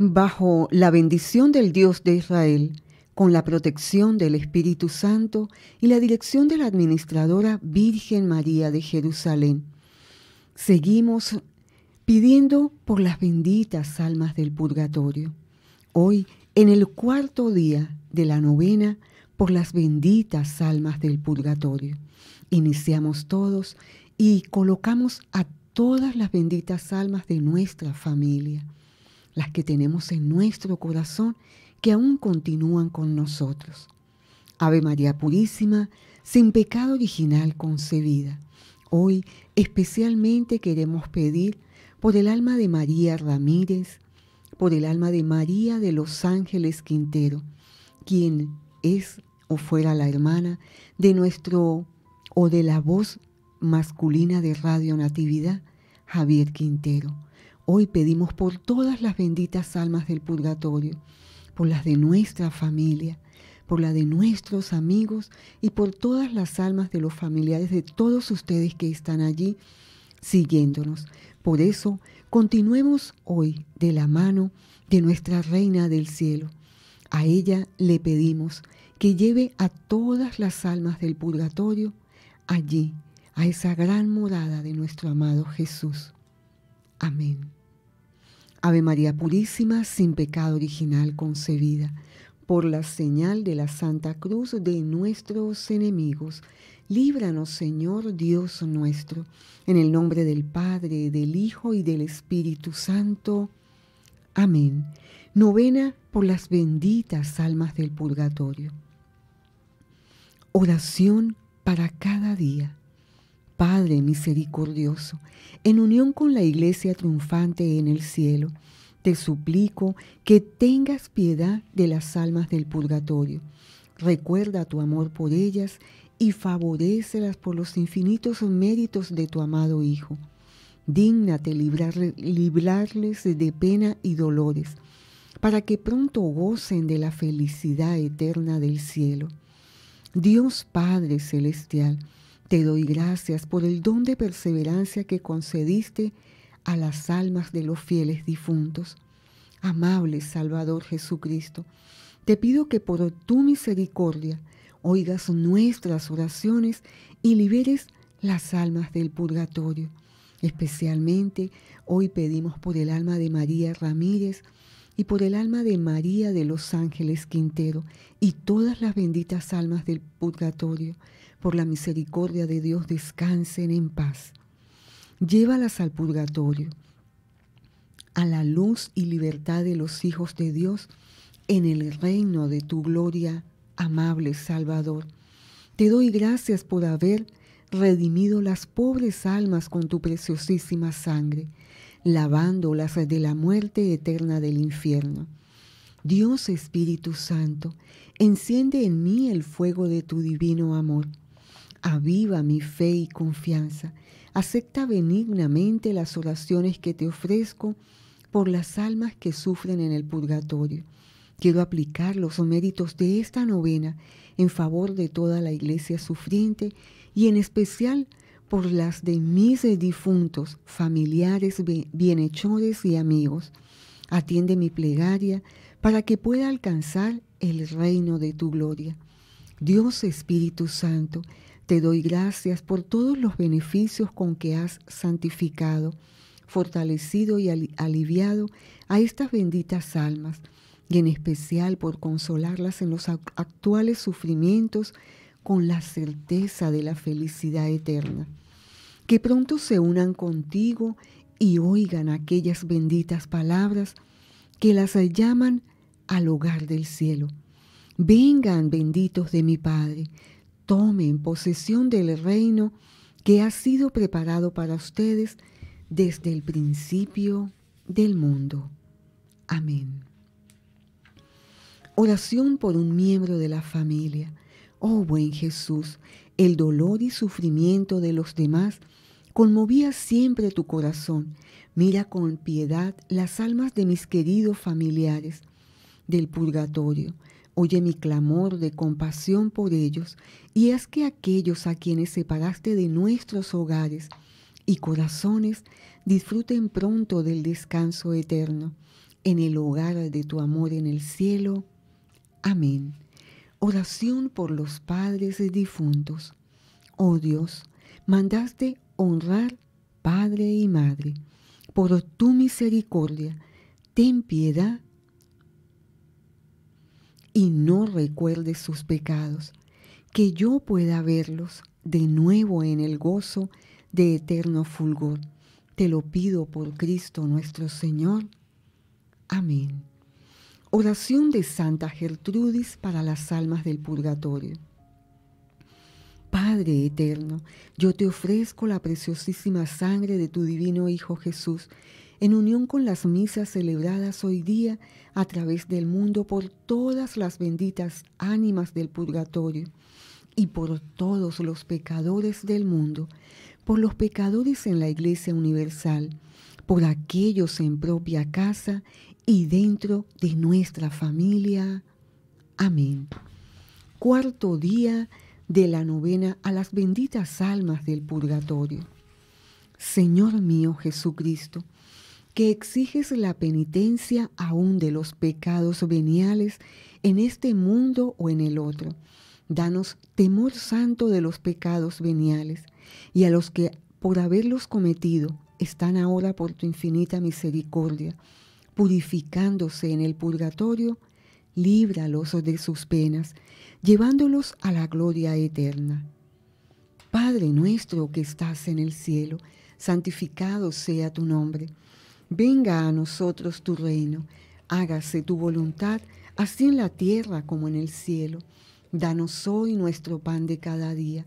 Bajo la bendición del Dios de Israel, con la protección del Espíritu Santo y la dirección de la Administradora Virgen María de Jerusalén, seguimos pidiendo por las benditas almas del purgatorio. Hoy, en el cuarto día de la novena, por las benditas almas del purgatorio. Iniciamos todos y colocamos a todas las benditas almas de nuestra familia las que tenemos en nuestro corazón que aún continúan con nosotros. Ave María Purísima, sin pecado original concebida. Hoy especialmente queremos pedir por el alma de María Ramírez, por el alma de María de los Ángeles Quintero, quien es o fuera la hermana de nuestro o de la voz masculina de Radio Natividad, Javier Quintero Hoy pedimos por todas las benditas almas del purgatorio, por las de nuestra familia, por la de nuestros amigos y por todas las almas de los familiares de todos ustedes que están allí siguiéndonos. Por eso, continuemos hoy de la mano de nuestra Reina del Cielo. A ella le pedimos que lleve a todas las almas del purgatorio allí, a esa gran morada de nuestro amado Jesús. Amén. Ave María Purísima, sin pecado original concebida, por la señal de la Santa Cruz de nuestros enemigos, líbranos Señor Dios nuestro, en el nombre del Padre, del Hijo y del Espíritu Santo. Amén. Novena por las benditas almas del purgatorio. Oración para cada día. Padre misericordioso, en unión con la Iglesia triunfante en el cielo, te suplico que tengas piedad de las almas del purgatorio. Recuerda tu amor por ellas y favorecelas por los infinitos méritos de tu amado Hijo. Dígnate librarles de pena y dolores, para que pronto gocen de la felicidad eterna del cielo. Dios Padre Celestial, te doy gracias por el don de perseverancia que concediste a las almas de los fieles difuntos. Amable Salvador Jesucristo, te pido que por tu misericordia oigas nuestras oraciones y liberes las almas del purgatorio. Especialmente hoy pedimos por el alma de María Ramírez, y por el alma de María de los Ángeles Quintero y todas las benditas almas del purgatorio, por la misericordia de Dios, descansen en paz. Llévalas al purgatorio, a la luz y libertad de los hijos de Dios, en el reino de tu gloria, amable Salvador. Te doy gracias por haber redimido las pobres almas con tu preciosísima sangre lavándolas de la muerte eterna del infierno. Dios Espíritu Santo, enciende en mí el fuego de tu divino amor. Aviva mi fe y confianza. Acepta benignamente las oraciones que te ofrezco por las almas que sufren en el purgatorio. Quiero aplicar los méritos de esta novena en favor de toda la iglesia sufriente y en especial por las de mis difuntos, familiares, bienhechores y amigos. Atiende mi plegaria para que pueda alcanzar el reino de tu gloria. Dios Espíritu Santo, te doy gracias por todos los beneficios con que has santificado, fortalecido y aliviado a estas benditas almas, y en especial por consolarlas en los actuales sufrimientos con la certeza de la felicidad eterna. Que pronto se unan contigo y oigan aquellas benditas palabras que las llaman al hogar del cielo. Vengan benditos de mi Padre, tomen posesión del reino que ha sido preparado para ustedes desde el principio del mundo. Amén. Oración por un miembro de la familia. Oh buen Jesús, el dolor y sufrimiento de los demás conmovía siempre tu corazón. Mira con piedad las almas de mis queridos familiares del purgatorio. Oye mi clamor de compasión por ellos y haz que aquellos a quienes separaste de nuestros hogares y corazones disfruten pronto del descanso eterno en el hogar de tu amor en el cielo. Amén. Oración por los padres difuntos. Oh Dios, mandaste honrar padre y madre. Por tu misericordia, ten piedad y no recuerdes sus pecados, que yo pueda verlos de nuevo en el gozo de eterno fulgor. Te lo pido por Cristo nuestro Señor. Amén. Oración de Santa Gertrudis para las almas del purgatorio. Padre eterno, yo te ofrezco la preciosísima sangre de tu divino Hijo Jesús, en unión con las misas celebradas hoy día a través del mundo por todas las benditas ánimas del purgatorio y por todos los pecadores del mundo, por los pecadores en la Iglesia Universal por aquellos en propia casa y dentro de nuestra familia. Amén. Cuarto día de la novena a las benditas almas del purgatorio. Señor mío Jesucristo, que exiges la penitencia aún de los pecados veniales en este mundo o en el otro. Danos temor santo de los pecados veniales y a los que por haberlos cometido están ahora por tu infinita misericordia, purificándose en el purgatorio, líbralos de sus penas, llevándolos a la gloria eterna. Padre nuestro que estás en el cielo, santificado sea tu nombre. Venga a nosotros tu reino, hágase tu voluntad, así en la tierra como en el cielo. Danos hoy nuestro pan de cada día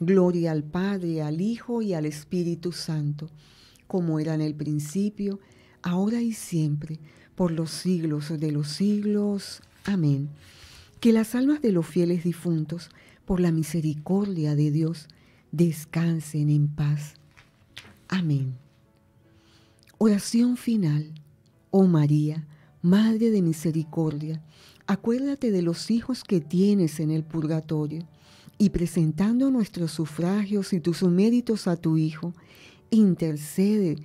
Gloria al Padre, al Hijo y al Espíritu Santo, como era en el principio, ahora y siempre, por los siglos de los siglos. Amén. Que las almas de los fieles difuntos, por la misericordia de Dios, descansen en paz. Amén. Oración final. Oh María, Madre de Misericordia, acuérdate de los hijos que tienes en el purgatorio y presentando nuestros sufragios y tus méritos a tu Hijo, intercede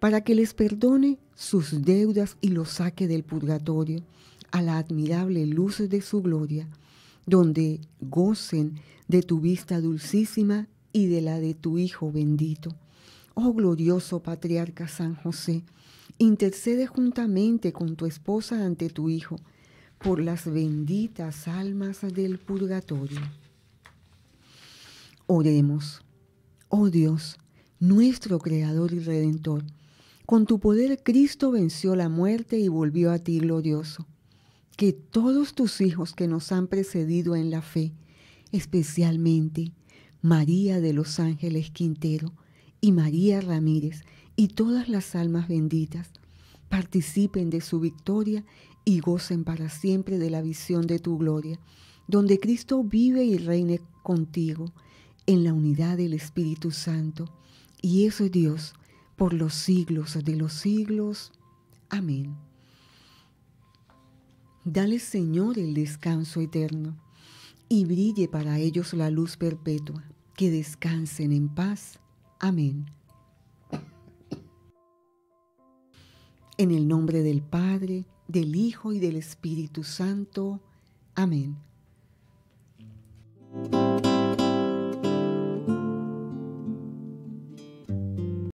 para que les perdone sus deudas y los saque del purgatorio a la admirable luz de su gloria, donde gocen de tu vista dulcísima y de la de tu Hijo bendito. Oh glorioso patriarca San José, intercede juntamente con tu esposa ante tu Hijo por las benditas almas del purgatorio. Oremos. Oh Dios, nuestro Creador y Redentor, con tu poder Cristo venció la muerte y volvió a ti glorioso. Que todos tus hijos que nos han precedido en la fe, especialmente María de los Ángeles Quintero y María Ramírez y todas las almas benditas, participen de su victoria y gocen para siempre de la visión de tu gloria, donde Cristo vive y reine contigo en la unidad del Espíritu Santo. Y eso es Dios por los siglos de los siglos. Amén. Dale, Señor, el descanso eterno, y brille para ellos la luz perpetua. Que descansen en paz. Amén. En el nombre del Padre, del Hijo y del Espíritu Santo. Amén.